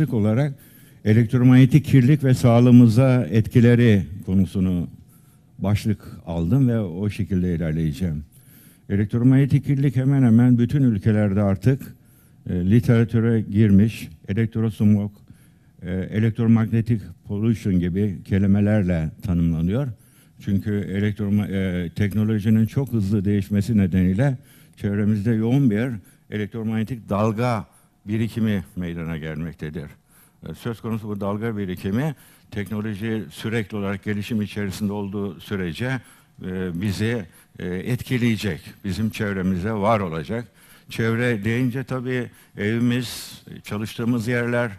başlık olarak elektromanyetik kirlilik ve sağlığımıza etkileri konusunu başlık aldım ve o şekilde ilerleyeceğim. Elektromanyetik kirlilik hemen hemen bütün ülkelerde artık e, literatüre girmiş. Elektrosmog, e, elektromanyetik pollution gibi kelimelerle tanımlanıyor. Çünkü elektro e, teknolojinin çok hızlı değişmesi nedeniyle çevremizde yoğun bir elektromanyetik dalga birikimi meydana gelmektedir. Ee, söz konusu bu dalga birikimi teknoloji sürekli olarak gelişim içerisinde olduğu sürece e, bizi e, etkileyecek, bizim çevremize var olacak. Çevre deyince tabii evimiz, çalıştığımız yerler,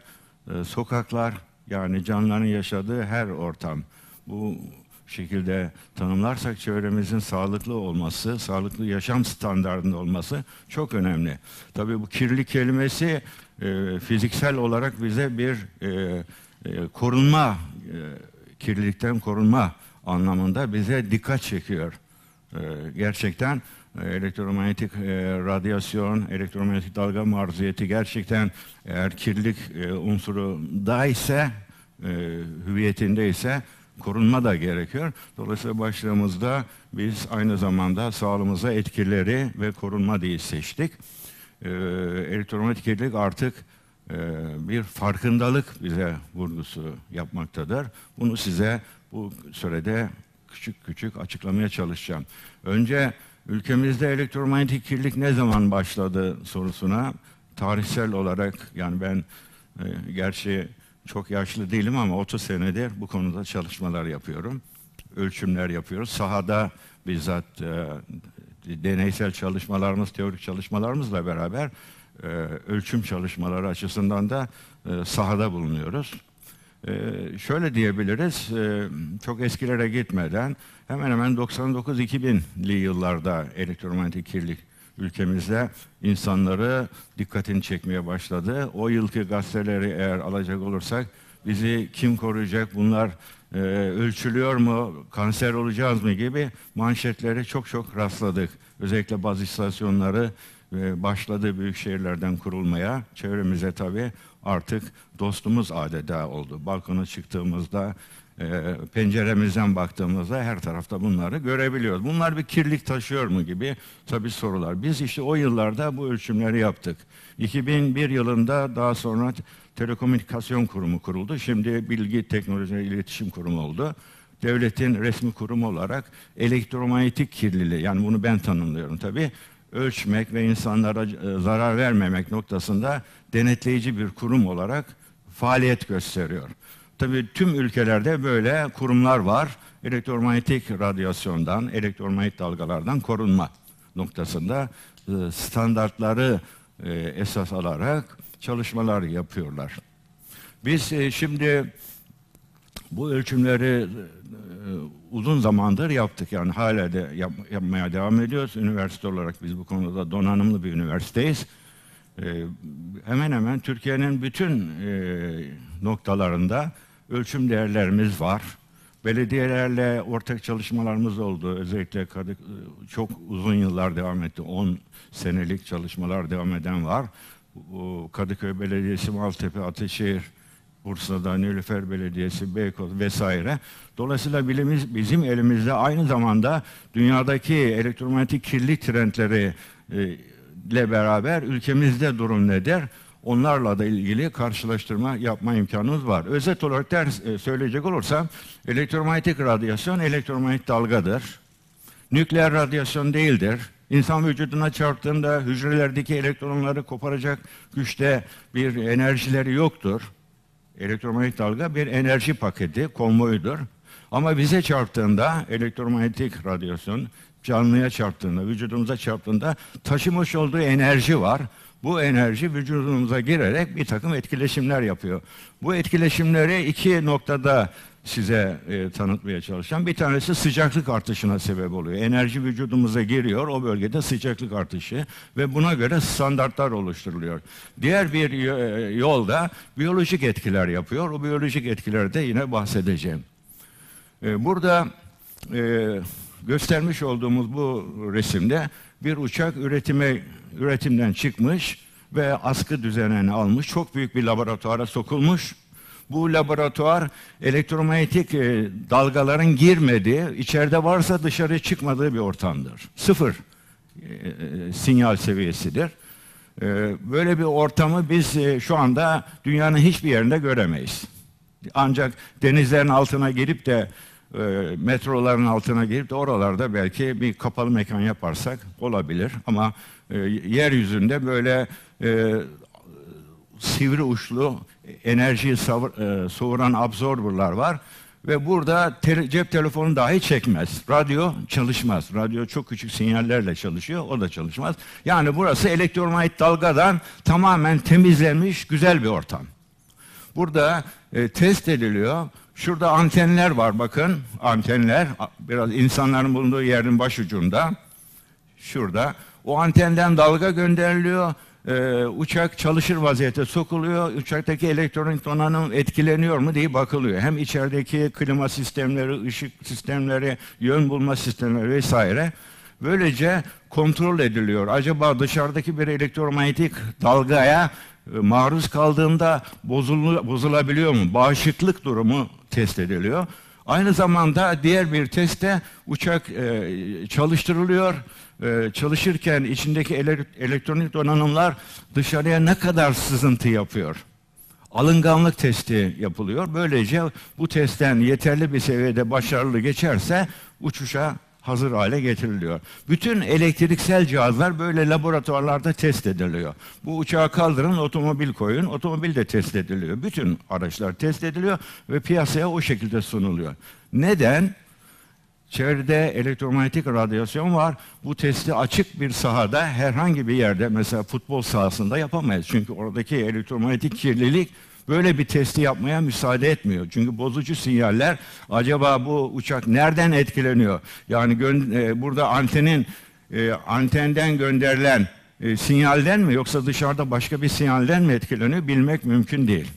e, sokaklar yani canlıların yaşadığı her ortam. Bu şekilde tanımlarsak çevremizin sağlıklı olması, sağlıklı yaşam standartında olması çok önemli. Tabii bu kirli kelimesi e, fiziksel olarak bize bir e, e, korunma, e, kirlilikten korunma anlamında bize dikkat çekiyor. E, gerçekten e, elektromanyetik e, radyasyon, elektromanyetik dalga maruziyeti gerçekten eğer kirlilik e, ise e, ise korunma da gerekiyor. Dolayısıyla başlığımızda biz aynı zamanda sağlığımıza etkileri ve korunma diye seçtik. E, ee, elektromanyetik artık e, bir farkındalık bize vurgusu yapmaktadır. Bunu size bu sürede küçük küçük açıklamaya çalışacağım. Önce ülkemizde elektromanyetik kirlilik ne zaman başladı sorusuna tarihsel olarak yani ben e, gerçi çok yaşlı değilim ama 30 senedir bu konuda çalışmalar yapıyorum. Ölçümler yapıyoruz. Sahada bizzat e, deneysel çalışmalarımız, teorik çalışmalarımızla beraber e, ölçüm çalışmaları açısından da e, sahada bulunuyoruz. Ee, şöyle diyebiliriz, e, çok eskilere gitmeden hemen hemen 99-2000'li yıllarda elektromanyetik kirlilik ülkemizde insanları dikkatini çekmeye başladı. O yılki gazeteleri eğer alacak olursak bizi kim koruyacak bunlar e, ölçülüyor mu kanser olacağız mı gibi manşetleri çok çok rastladık. Özellikle baz istasyonları e, başladı büyük şehirlerden kurulmaya. Çevremize tabii artık dostumuz adeta oldu. Balkona çıktığımızda e, penceremizden baktığımızda her tarafta bunları görebiliyoruz. Bunlar bir kirlik taşıyor mu gibi tabi sorular. Biz işte o yıllarda bu ölçümleri yaptık. 2001 yılında daha sonra Telekomünikasyon Kurumu kuruldu. Şimdi Bilgi Teknoloji ve İletişim Kurumu oldu. Devletin resmi kurumu olarak elektromanyetik kirliliği, yani bunu ben tanımlıyorum tabi ölçmek ve insanlara e, zarar vermemek noktasında denetleyici bir kurum olarak faaliyet gösteriyor. Tabii tüm ülkelerde böyle kurumlar var. Elektromanyetik radyasyondan, elektromanyet dalgalardan korunma noktasında e, standartları e, esas alarak çalışmalar yapıyorlar. Biz e, şimdi bu ölçümleri uzun zamandır yaptık. Yani hala da yap, yapmaya devam ediyoruz. Üniversite olarak biz bu konuda donanımlı bir üniversiteyiz. hemen hemen Türkiye'nin bütün e, noktalarında ölçüm değerlerimiz var. Belediyelerle ortak çalışmalarımız oldu. Özellikle Kadık çok uzun yıllar devam etti. 10 senelik çalışmalar devam eden var. Kadıköy Belediyesi, Maltepe, Ateşehir, Bursa'da Nilüfer Belediyesi, Beykoz vesaire. Dolayısıyla bilimiz, bizim elimizde aynı zamanda dünyadaki elektromanyetik kirli trendleri e, ile beraber ülkemizde durum nedir? onlarla da ilgili karşılaştırma yapma imkanımız var. Özet olarak ders e, söyleyecek olursam elektromanyetik radyasyon elektromanyetik dalgadır. Nükleer radyasyon değildir. İnsan vücuduna çarptığında hücrelerdeki elektronları koparacak güçte bir enerjileri yoktur. Elektromanyetik dalga bir enerji paketi, konvoyudur. Ama bize çarptığında elektromanyetik radyasyon canlıya çarptığında, vücudumuza çarptığında taşımış olduğu enerji var. Bu enerji vücudumuza girerek bir takım etkileşimler yapıyor. Bu etkileşimleri iki noktada size e, tanıtmaya çalışacağım. Bir tanesi sıcaklık artışına sebep oluyor. Enerji vücudumuza giriyor, o bölgede sıcaklık artışı ve buna göre standartlar oluşturuluyor. Diğer bir e, yolda biyolojik etkiler yapıyor. O biyolojik etkileri de yine bahsedeceğim. E, burada e, göstermiş olduğumuz bu resimde bir uçak üretime üretimden çıkmış ve askı düzenini almış. Çok büyük bir laboratuvara sokulmuş. Bu laboratuvar elektromanyetik e, dalgaların girmediği, içeride varsa dışarı çıkmadığı bir ortamdır. Sıfır e, e, sinyal seviyesidir. böyle bir ortamı biz şu anda dünyanın hiçbir yerinde göremeyiz. Ancak denizlerin altına girip de e, metroların altına girip de oralarda belki bir kapalı mekan yaparsak olabilir. Ama e, yeryüzünde böyle e, sivri uçlu enerjiyi savur, e, soğuran absorberlar var. Ve burada te cep telefonu dahi çekmez. Radyo çalışmaz. Radyo çok küçük sinyallerle çalışıyor. O da çalışmaz. Yani burası elektromanyet dalgadan tamamen temizlenmiş güzel bir ortam. Burada e, test ediliyor Şurada antenler var bakın. Antenler biraz insanların bulunduğu yerin başucunda. Şurada. O antenden dalga gönderiliyor. Ee, uçak çalışır vaziyete sokuluyor. Uçaktaki elektronik donanım etkileniyor mu diye bakılıyor. Hem içerideki klima sistemleri, ışık sistemleri, yön bulma sistemleri vesaire. Böylece kontrol ediliyor. Acaba dışarıdaki bir elektromanyetik dalgaya e, maruz kaldığında bozulabiliyor mu? Bağışıklık durumu test ediliyor. Aynı zamanda diğer bir testte uçak e, çalıştırılıyor. E, çalışırken içindeki ele, elektronik donanımlar dışarıya ne kadar sızıntı yapıyor? Alınganlık testi yapılıyor. Böylece bu testten yeterli bir seviyede başarılı geçerse uçuşa hazır hale getiriliyor. Bütün elektriksel cihazlar böyle laboratuvarlarda test ediliyor. Bu uçağı kaldırın, otomobil koyun, otomobil de test ediliyor. Bütün araçlar test ediliyor ve piyasaya o şekilde sunuluyor. Neden? Çevrede elektromanyetik radyasyon var. Bu testi açık bir sahada herhangi bir yerde mesela futbol sahasında yapamayız. Çünkü oradaki elektromanyetik kirlilik böyle bir testi yapmaya müsaade etmiyor. Çünkü bozucu sinyaller acaba bu uçak nereden etkileniyor? Yani e, burada antenin e, antenden gönderilen e, sinyalden mi yoksa dışarıda başka bir sinyalden mi etkileniyor bilmek mümkün değil.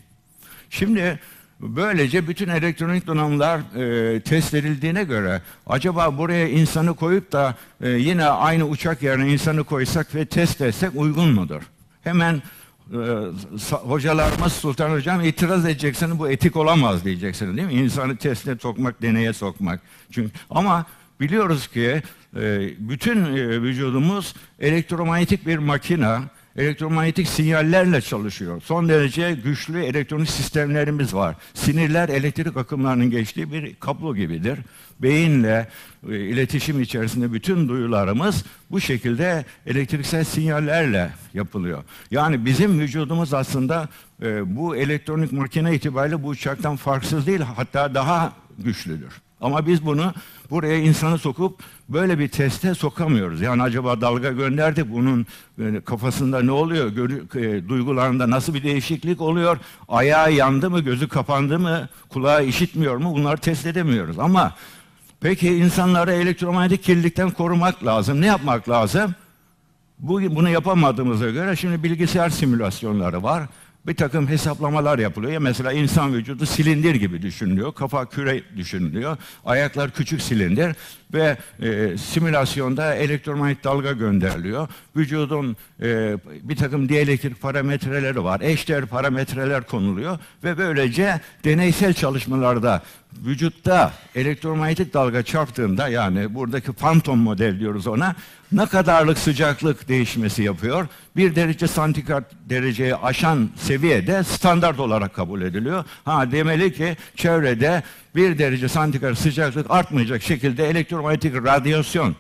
Şimdi Böylece bütün elektronik donanımlar e, test edildiğine göre acaba buraya insanı koyup da e, yine aynı uçak yerine insanı koysak ve test etsek uygun mudur? Hemen ee, hocalarımız Sultan Hocam itiraz edeceksin bu etik olamaz diyeceksin değil mi? İnsanı testine sokmak, deneye sokmak. Çünkü ama biliyoruz ki e, bütün e, vücudumuz elektromanyetik bir makina elektromanyetik sinyallerle çalışıyor. Son derece güçlü elektronik sistemlerimiz var. Sinirler elektrik akımlarının geçtiği bir kablo gibidir. Beyinle e, iletişim içerisinde bütün duyularımız bu şekilde elektriksel sinyallerle yapılıyor. Yani bizim vücudumuz aslında e, bu elektronik makine itibariyle bu uçaktan farksız değil hatta daha güçlüdür. Ama biz bunu buraya insanı sokup böyle bir teste sokamıyoruz. Yani acaba dalga gönderdik bunun e, kafasında ne oluyor? Görü, e, duygularında nasıl bir değişiklik oluyor? Ayağı yandı mı, gözü kapandı mı, kulağı işitmiyor mu? Bunları test edemiyoruz. Ama peki insanları elektromanyetik kirlilikten korumak lazım. Ne yapmak lazım? Bu, bunu yapamadığımıza göre şimdi bilgisayar simülasyonları var bir takım hesaplamalar yapılıyor. Ya mesela insan vücudu silindir gibi düşünülüyor. Kafa küre düşünülüyor. Ayaklar küçük silindir ve e, simülasyonda elektromanyet dalga gönderiliyor. Vücudun e, bir takım diyelektrik parametreleri var, eşdeğer parametreler konuluyor ve böylece deneysel çalışmalarda vücutta elektromanyetik dalga çarptığında yani buradaki phantom model diyoruz ona ne kadarlık sıcaklık değişmesi yapıyor? Bir derece santigrat dereceyi aşan seviyede standart olarak kabul ediliyor. Ha demeli ki çevrede bir derece santigrat sıcaklık artmayacak şekilde elektron elektromanyetik radyasyon,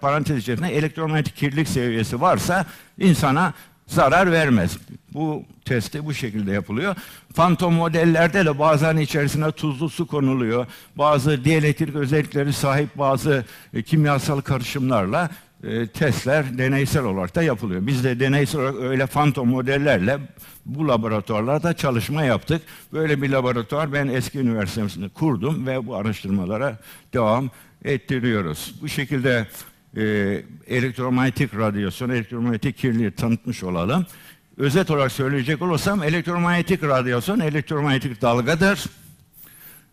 parantez içerisinde elektromanyetik kirlilik seviyesi varsa insana zarar vermez. Bu testi bu şekilde yapılıyor. Fantom modellerde de bazen içerisine tuzlu su konuluyor. Bazı diyelektrik özellikleri sahip bazı e, kimyasal karışımlarla e, testler deneysel olarak da yapılıyor. Biz de deneysel olarak öyle fantom modellerle bu laboratuvarlarda çalışma yaptık. Böyle bir laboratuvar ben eski üniversitemde kurdum ve bu araştırmalara devam ettiriyoruz. Bu şekilde e, elektromanyetik radyasyon, elektromanyetik kirliliği tanıtmış olalım. Özet olarak söyleyecek olursam elektromanyetik radyasyon elektromanyetik dalgadır.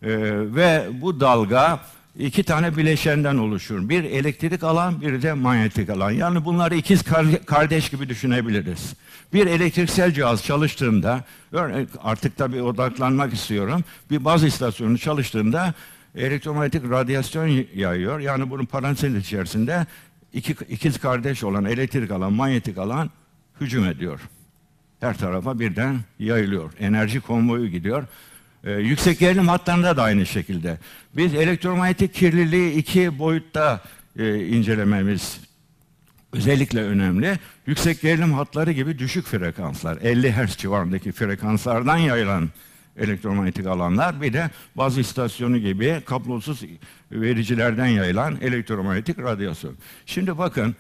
E, ve bu dalga iki tane bileşenden oluşur. Bir elektrik alan, bir de manyetik alan. Yani bunları ikiz kardeş gibi düşünebiliriz. Bir elektriksel cihaz çalıştığında, artık tabii odaklanmak istiyorum, bir baz istasyonu çalıştığında elektromanyetik radyasyon yayıyor. Yani bunun parantez içerisinde iki, ikiz kardeş olan elektrik alan, manyetik alan hücum ediyor. Her tarafa birden yayılıyor. Enerji konvoyu gidiyor. Ee, yüksek gerilim hatlarında da aynı şekilde. Biz elektromanyetik kirliliği iki boyutta e, incelememiz özellikle önemli. Yüksek gerilim hatları gibi düşük frekanslar, 50 Hz civarındaki frekanslardan yayılan elektromanyetik alanlar bir de baz istasyonu gibi kablosuz vericilerden yayılan elektromanyetik radyasyon. Şimdi bakın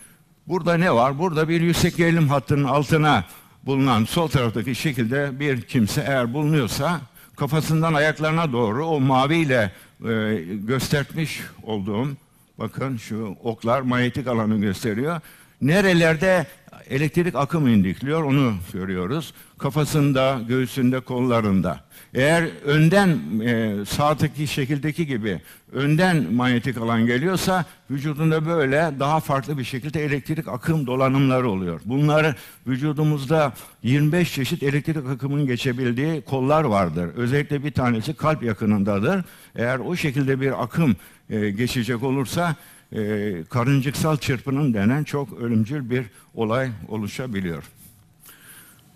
burada ne var? Burada bir yüksek gerilim hattının altına bulunan sol taraftaki şekilde bir kimse eğer bulunuyorsa kafasından ayaklarına doğru o maviyle e, göstermiş olduğum bakın şu oklar manyetik alanı gösteriyor. Nerelerde elektrik akımı indikliyor onu görüyoruz. Kafasında, göğsünde, kollarında. Eğer önden e, sağdaki şekildeki gibi önden manyetik alan geliyorsa vücudunda böyle daha farklı bir şekilde elektrik akım dolanımları oluyor. Bunlar vücudumuzda 25 çeşit elektrik akımının geçebildiği kollar vardır. Özellikle bir tanesi kalp yakınındadır. Eğer o şekilde bir akım e, geçecek olursa e, karıncıksal çırpının denen çok ölümcül bir olay oluşabiliyor.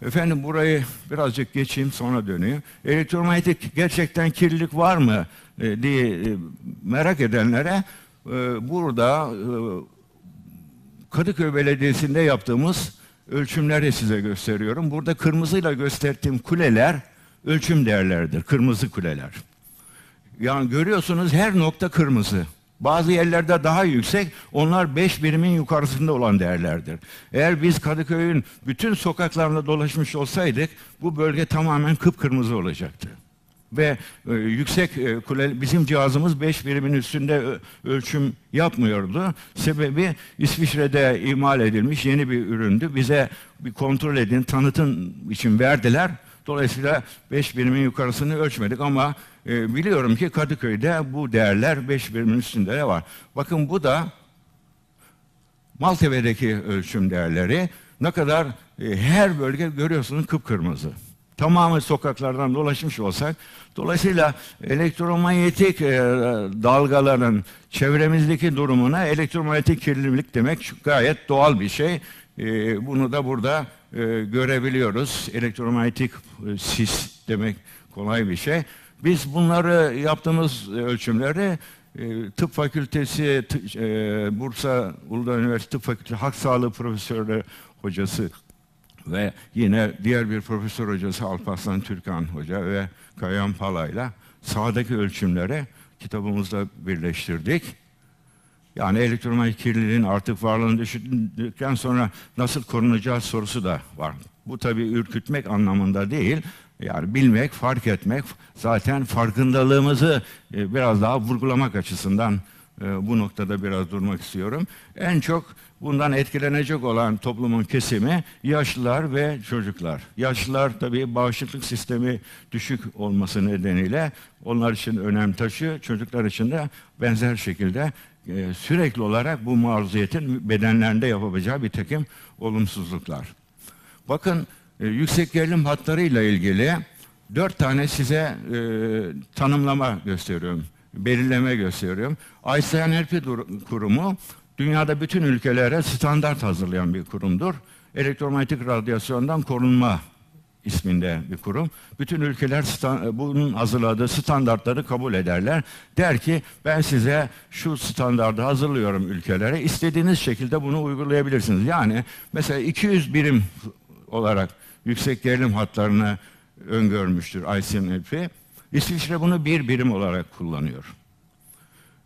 Efendim burayı birazcık geçeyim sonra dönüyor. Elektromanyetik gerçekten kirlilik var mı e, diye e, merak edenlere e, burada e, Kadıköy Belediyesi'nde yaptığımız ölçümleri size gösteriyorum. Burada kırmızıyla gösterdiğim kuleler ölçüm değerleridir. Kırmızı kuleler. Yani görüyorsunuz her nokta kırmızı. Bazı yerlerde daha yüksek, onlar 5 birimin yukarısında olan değerlerdir. Eğer biz Kadıköy'ün bütün sokaklarında dolaşmış olsaydık, bu bölge tamamen kıpkırmızı olacaktı. Ve e, yüksek e, kule, bizim cihazımız 5 birimin üstünde e, ölçüm yapmıyordu. Sebebi İsviçre'de imal edilmiş yeni bir üründü. Bize bir kontrol edin, tanıtın için verdiler. Dolayısıyla 5 birimin yukarısını ölçmedik ama e, biliyorum ki Kadıköy'de bu değerler beş birimin üstünde de var. Bakın bu da Maltepe'deki ölçüm değerleri ne kadar e, her bölge görüyorsunuz kıpkırmızı. Tamamı sokaklardan dolaşmış olsak dolayısıyla elektromanyetik e, dalgaların çevremizdeki durumuna elektromanyetik kirlilik demek gayet doğal bir şey. E, bunu da burada e, görebiliyoruz. Elektromanyetik e, sis demek kolay bir şey. Biz bunları yaptığımız e, ölçümleri e, tıp fakültesi, e, Bursa Uludağ Üniversitesi Tıp Fakültesi Halk Sağlığı Profesörü hocası ve yine diğer bir profesör hocası Alparslan Türkan Hoca ve Kayan ile sahadaki ölçümlere kitabımızda birleştirdik. Yani elektromanyetik kirliliğin artık varlığını düşündükten sonra nasıl korunacağı sorusu da var. Bu tabii ürkütmek anlamında değil. Yani bilmek, fark etmek, zaten farkındalığımızı e, biraz daha vurgulamak açısından e, bu noktada biraz durmak istiyorum. En çok bundan etkilenecek olan toplumun kesimi yaşlılar ve çocuklar. Yaşlılar tabii bağışıklık sistemi düşük olması nedeniyle onlar için önem taşıyor. Çocuklar için de benzer şekilde ee, sürekli olarak bu maruziyetin bedenlerinde yapabileceği bir takım olumsuzluklar. Bakın e, yüksek gerilim hatlarıyla ilgili dört tane size e, tanımlama gösteriyorum, belirleme gösteriyorum. ICNRP kurumu dünyada bütün ülkelere standart hazırlayan bir kurumdur. Elektromanyetik radyasyondan korunma isminde bir kurum. Bütün ülkeler bunun hazırladığı standartları kabul ederler. Der ki ben size şu standartı hazırlıyorum ülkelere. İstediğiniz şekilde bunu uygulayabilirsiniz. Yani mesela 200 birim olarak yüksek gerilim hatlarını öngörmüştür ICMF. İsviçre bunu bir birim olarak kullanıyor.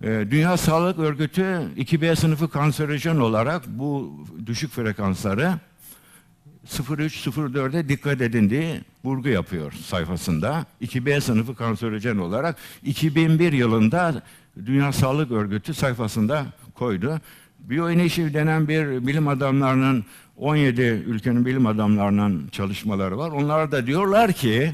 Ee, Dünya Sağlık Örgütü 2B sınıfı kanserojen olarak bu düşük frekansları 03-04'e dikkat edin diye vurgu yapıyor sayfasında. 2B sınıfı kanserojen olarak 2001 yılında Dünya Sağlık Örgütü sayfasında koydu. Bioeneşiv denen bir bilim adamlarının 17 ülkenin bilim adamlarının çalışmaları var. Onlar da diyorlar ki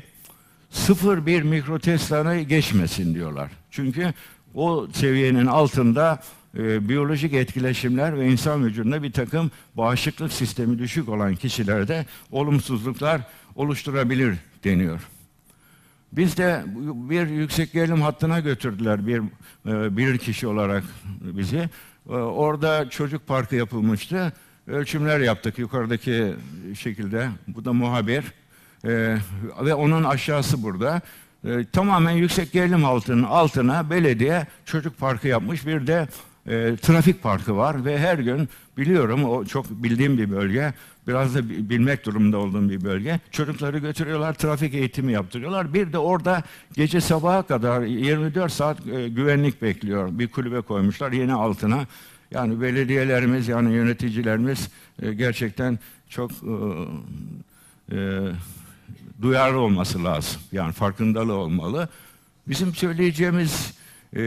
0,1 mikroteslanı geçmesin diyorlar. Çünkü o seviyenin altında e, biyolojik etkileşimler ve insan vücudunda bir takım bağışıklık sistemi düşük olan kişilerde olumsuzluklar oluşturabilir deniyor. Biz de bir yüksek gerilim hattına götürdüler bir e, bilir kişi olarak bizi. E, orada çocuk parkı yapılmıştı. Ölçümler yaptık yukarıdaki şekilde. Bu da muhabir. E, ve onun aşağısı burada. E, tamamen yüksek gerilim altının altına belediye çocuk parkı yapmış. Bir de e, trafik parkı var ve her gün biliyorum o çok bildiğim bir bölge, biraz da bilmek durumunda olduğum bir bölge. Çocukları götürüyorlar, trafik eğitimi yaptırıyorlar. Bir de orada gece sabaha kadar 24 saat e, güvenlik bekliyor. Bir kulübe koymuşlar yeni altına. Yani belediyelerimiz yani yöneticilerimiz e, gerçekten çok e, e, duyarlı olması lazım. Yani farkındalığı olmalı. Bizim söyleyeceğimiz e,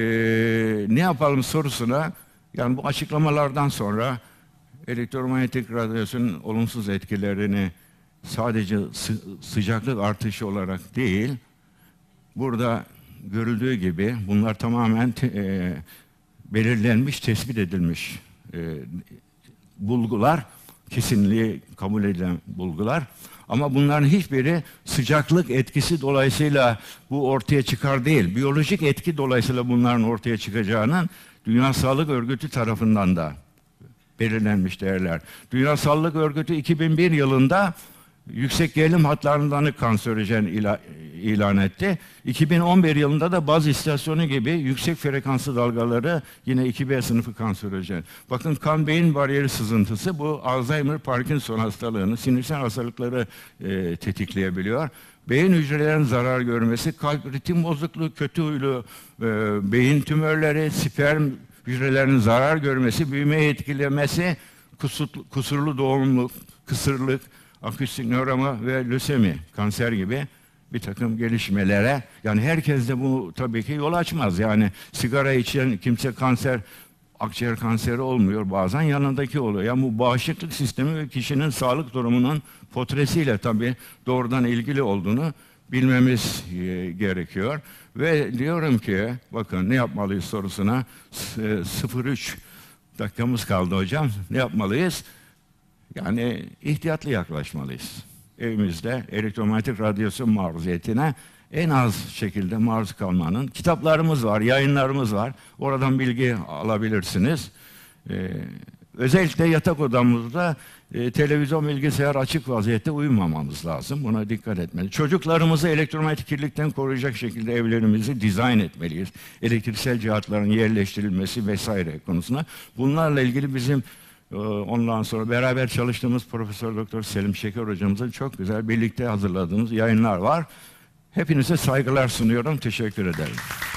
ne yapalım sorusuna yani bu açıklamalardan sonra elektromanyetik radyasyonun olumsuz etkilerini sadece sı sıcaklık artışı olarak değil, burada görüldüğü gibi bunlar tamamen te e, belirlenmiş, tespit edilmiş e, bulgular, kesinliği kabul edilen bulgular. Ama bunların hiçbiri sıcaklık etkisi dolayısıyla bu ortaya çıkar değil. Biyolojik etki dolayısıyla bunların ortaya çıkacağının Dünya Sağlık Örgütü tarafından da belirlenmiş değerler. Dünya Sağlık Örgütü 2001 yılında yüksek gerilim hatlarından kanserojen ila, ilan etti. 2011 yılında da baz istasyonu gibi yüksek frekanslı dalgaları yine 2B sınıfı kanserojen. Bakın kan beyin bariyeri sızıntısı bu Alzheimer, Parkinson hastalığını, sinirsel hastalıkları e, tetikleyebiliyor. Beyin hücrelerinin zarar görmesi, kalp ritim bozukluğu, kötü huylu e, beyin tümörleri, sperm hücrelerinin zarar görmesi, büyümeyi etkilemesi, kusurlu doğumluk, kısırlık, akustik nöroma ve lösemi, kanser gibi bir takım gelişmelere yani herkes de bu tabii ki yol açmaz. Yani sigara içen kimse kanser akciğer kanseri olmuyor bazen yanındaki oluyor. Yani bu bağışıklık sistemi ve kişinin sağlık durumunun potresiyle tabii doğrudan ilgili olduğunu bilmemiz e, gerekiyor. Ve diyorum ki bakın ne yapmalıyız sorusuna e, 03 dakikamız kaldı hocam. Ne yapmalıyız? Yani ihtiyatlı yaklaşmalıyız. Evimizde elektromanyetik radyasyon maruziyetine en az şekilde maruz kalmanın kitaplarımız var, yayınlarımız var. Oradan bilgi alabilirsiniz. Ee, özellikle yatak odamızda e, televizyon, bilgisayar açık vaziyette uyumamamız lazım. Buna dikkat etmeli. Çocuklarımızı elektromanyetik kirlilikten koruyacak şekilde evlerimizi dizayn etmeliyiz. Elektriksel cihatların yerleştirilmesi vesaire konusunda. Bunlarla ilgili bizim ee, ondan sonra beraber çalıştığımız Profesör Doktor Selim Şeker hocamızın çok güzel birlikte hazırladığımız yayınlar var. Hepinize saygılar sunuyorum. Teşekkür ederim.